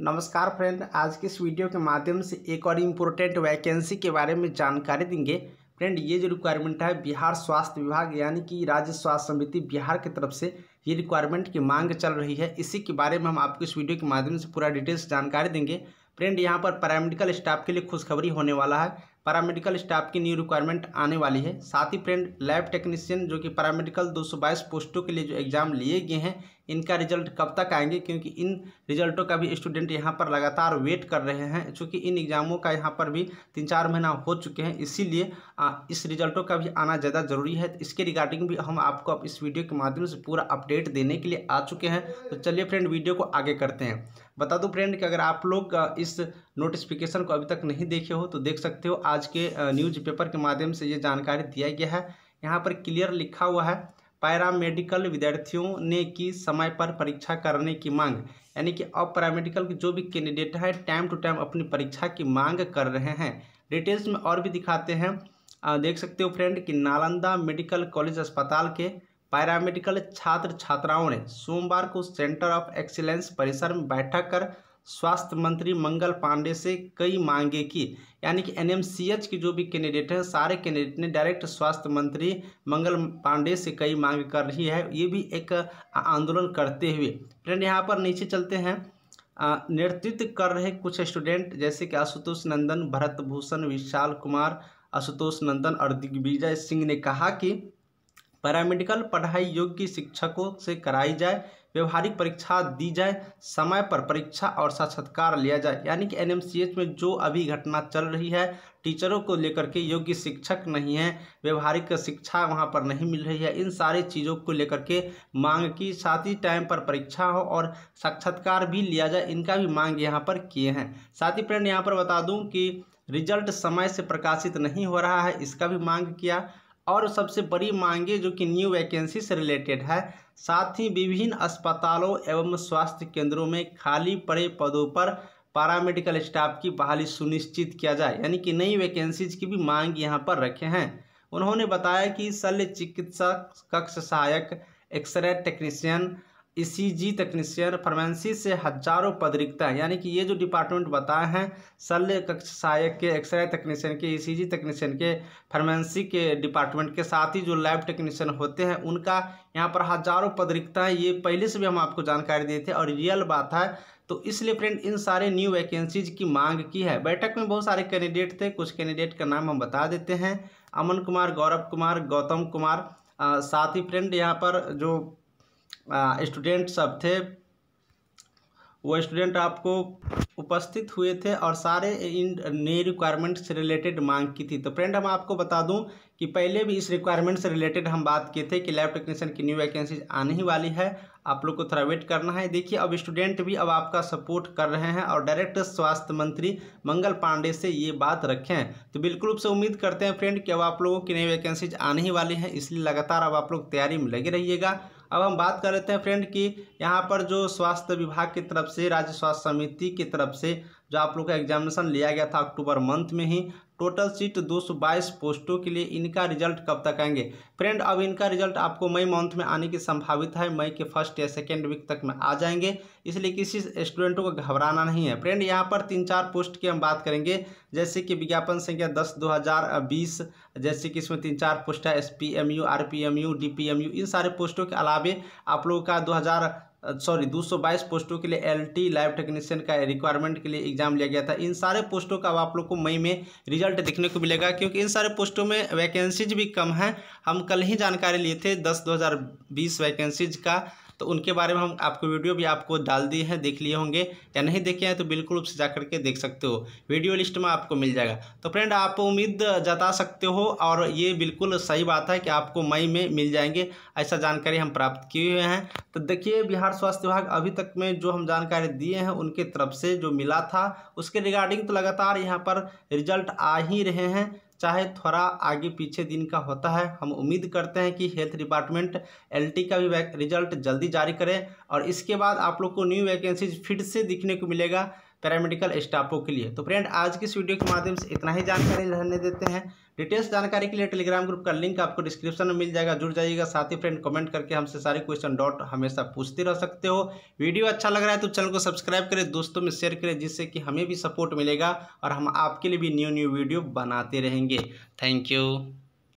नमस्कार फ्रेंड आज के इस वीडियो के माध्यम से एक और इम्पोर्टेंट वैकेंसी के बारे में जानकारी देंगे फ्रेंड ये जो रिक्वायरमेंट है बिहार स्वास्थ्य विभाग यानी कि राज्य स्वास्थ्य समिति बिहार की तरफ से ये रिक्वायरमेंट की मांग चल रही है इसी के बारे में हम आपको इस वीडियो के माध्यम से पूरा डिटेल्स जानकारी देंगे फ्रेंड यहाँ पर पैरामेडिकल स्टाफ के लिए खुशखबरी होने वाला है पैरामेडिकल स्टाफ की न्यू रिक्वायरमेंट आने वाली है साथ ही फ्रेंड लैब टेक्नीशियन जो कि पैरामेडिकल 222 पोस्टों के लिए जो एग्ज़ाम लिए गए हैं इनका रिजल्ट कब तक आएंगे क्योंकि इन रिजल्टों का भी स्टूडेंट यहाँ पर लगातार वेट कर रहे हैं चूँकि इन एग्ज़ामों का यहाँ पर भी तीन चार महीना हो चुके हैं इसीलिए इस रिजल्टों का भी आना ज़्यादा ज़रूरी है इसके रिगार्डिंग भी हम आपको अब इस वीडियो के माध्यम से पूरा अपडेट देने के लिए आ चुके हैं तो चलिए फ्रेंड वीडियो को आगे करते हैं बता दूँ फ्रेंड कि अगर आप लोग इस नोटिफिकेशन को अभी तक नहीं देखे हो तो देख सकते हो आज के न्यूज़पेपर के माध्यम से ये जानकारी दिया गया है यहाँ पर क्लियर लिखा हुआ है पैरामेडिकल विद्यार्थियों ने की समय पर परीक्षा करने की मांग यानी कि अब पैरामेडिकल के जो भी कैंडिडेट है टाइम टू टाइम अपनी परीक्षा की मांग कर रहे हैं डिटेल्स में और भी दिखाते हैं देख सकते हो फ्रेंड कि नालंदा मेडिकल कॉलेज अस्पताल के पैरामेडिकल छात्र छात्राओं ने सोमवार को सेंटर ऑफ एक्सीलेंस परिसर में बैठक कर स्वास्थ्य मंत्री मंगल पांडे से कई मांगे की यानी कि एनएमसीएच की जो भी कैंडिडेट हैं सारे कैंडिडेट ने डायरेक्ट स्वास्थ्य मंत्री मंगल पांडे से कई मांग कर रही है ये भी एक आंदोलन करते हुए फ्रेंड यहाँ पर नीचे चलते हैं नेतृत्व कर रहे कुछ स्टूडेंट जैसे कि आशुतोष नंदन भरत भूषण विशाल कुमार आशुतोष नंदन और दिग्विजय सिंह ने कहा कि पैरामेडिकल पढ़ाई योग्य शिक्षकों से कराई जाए व्यवहारिक परीक्षा दी जाए समय पर परीक्षा और साक्षात्कार लिया जाए यानी कि एनएमसीएच में जो अभी घटना चल रही है टीचरों को लेकर के योग्य शिक्षक नहीं है व्यवहारिक शिक्षा वहाँ पर नहीं मिल रही है इन सारी चीज़ों को लेकर के मांग की साथ ही टाइम पर परीक्षा हो और साक्षात्कार भी लिया जाए इनका भी मांग यहाँ पर किए हैं साथ ही फ्रेंड यहाँ पर बता दूँ कि रिजल्ट समय से प्रकाशित नहीं हो रहा है इसका भी मांग किया और सबसे बड़ी मांगे जो कि न्यू वैकेंसी से रिलेटेड है साथ ही विभिन्न अस्पतालों एवं स्वास्थ्य केंद्रों में खाली पड़े पदों पर पैरामेडिकल स्टाफ की बहाली सुनिश्चित किया जाए यानी कि नई वैकेंसीज की भी मांग यहाँ पर रखे हैं उन्होंने बताया कि शल्य चिकित्सा कक्ष सहायक एक्सरे टेक्नीशियन ईसीजी तकनीशियन फार्मेंसी से हजारों पद रिक्ता है यानी कि ये जो डिपार्टमेंट बताए हैं शल्य कक्ष सहायक के एक्सरे तकनीशियन के ईसीजी e तकनीशियन के फार्मेंसी के डिपार्टमेंट के साथ ही जो लैब टेक्नीशियन होते हैं उनका यहाँ पर हजारों पद रिक्ता हैं ये पहले से भी हम आपको जानकारी दिए थे और रियल बात है तो इसलिए फ्रेंड इन सारे न्यू वैकेंसीज की मांग की है बैठक में बहुत सारे कैंडिडेट थे कुछ कैंडिडेट का नाम हम बता देते हैं अमन कुमार गौरव कुमार गौतम कुमार साथ ही फ्रेंड यहाँ पर जो स्टूडेंट सब थे वो स्टूडेंट आपको उपस्थित हुए थे और सारे इन नई रिक्वायरमेंट से रिलेटेड मांग की थी तो फ्रेंड हम आपको बता दूं कि पहले भी इस रिक्वायरमेंट से रिलेटेड हम बात किए थे कि लैब टेक्नीशियन की न्यू वैकेंसीज आने ही वाली है आप लोग को थोड़ा वेट करना है देखिए अब स्टूडेंट भी अब आपका सपोर्ट कर रहे हैं और डायरेक्ट स्वास्थ्य मंत्री मंगल पांडे से ये बात रखें तो बिल्कुल से उम्मीद करते हैं फ्रेंड कि अब आप लोगों की नई वैकेंसीज आने ही वाली है इसलिए लगातार अब आप लोग तैयारी में लगे रहिएगा अब हम बात कर लेते हैं फ्रेंड कि यहाँ पर जो स्वास्थ्य विभाग की तरफ से राज्य स्वास्थ्य समिति की तरफ से जो आप लोग का एग्जामिनेशन लिया गया था अक्टूबर मंथ में ही टोटल सीट 222 पोस्टों के लिए इनका रिजल्ट कब तक आएंगे फ्रेंड अब इनका रिजल्ट आपको मई मंथ में आने की संभावित है मई के फर्स्ट या सेकेंड वीक तक में आ जाएंगे इसलिए किसी स्टूडेंटों को घबराना नहीं है फ्रेंड यहाँ पर तीन चार पोस्ट की हम बात करेंगे जैसे कि विज्ञापन संख्या दस दो हज़ार बीस जैसे कि इसमें तीन चार पोस्ट है S P M U R P M U D P M U इन सारे पोस्टों के अलावे आप लोगों का दो हज़ार सॉरी 222 पोस्टों के लिए एलटी लाइव टेक्नीशियन का रिक्वायरमेंट के लिए एग्जाम लिया गया था इन सारे पोस्टों का अब आप लोग को मई में रिजल्ट देखने को मिलेगा क्योंकि इन सारे पोस्टों में वैकेंसीज भी कम हैं हम कल ही जानकारी लिए थे दस दो वैकेंसीज का तो उनके बारे में हम आपको वीडियो भी आपको डाल दिए हैं देख लिए होंगे या नहीं देखे हैं तो बिल्कुल उससे जा करके देख सकते हो वीडियो लिस्ट में आपको मिल जाएगा तो फ्रेंड आप उम्मीद जता सकते हो और ये बिल्कुल सही बात है कि आपको मई में मिल जाएंगे ऐसा जानकारी हम प्राप्त किए हुए हैं तो देखिए बिहार स्वास्थ्य विभाग अभी तक में जो हम जानकारी दिए हैं उनके तरफ से जो मिला था उसके रिगार्डिंग तो लगातार यहाँ पर रिजल्ट आ ही रहे हैं चाहे थोड़ा आगे पीछे दिन का होता है हम उम्मीद करते हैं कि हेल्थ डिपार्टमेंट एलटी का भी रिजल्ट जल्दी जारी करें और इसके बाद आप लोग को न्यू वैकेंसीज फिर से दिखने को मिलेगा पैरामेडिकल स्टाफों के लिए तो फ्रेंड आज की इस वीडियो के माध्यम से इतना ही जानकारी रहने देते हैं डिटेल्स जानकारी के लिए टेलीग्राम ग्रुप का लिंक आपको डिस्क्रिप्शन में मिल जाएगा जुड़ जाइएगा साथ ही फ्रेंड कमेंट करके हमसे सारे क्वेश्चन डॉट हमेशा पूछते रह सकते हो वीडियो अच्छा लग रहा है तो चैनल को सब्सक्राइब करें दोस्तों में शेयर करें जिससे कि हमें भी सपोर्ट मिलेगा और हम आपके लिए भी न्यू न्यू वीडियो बनाते रहेंगे थैंक यू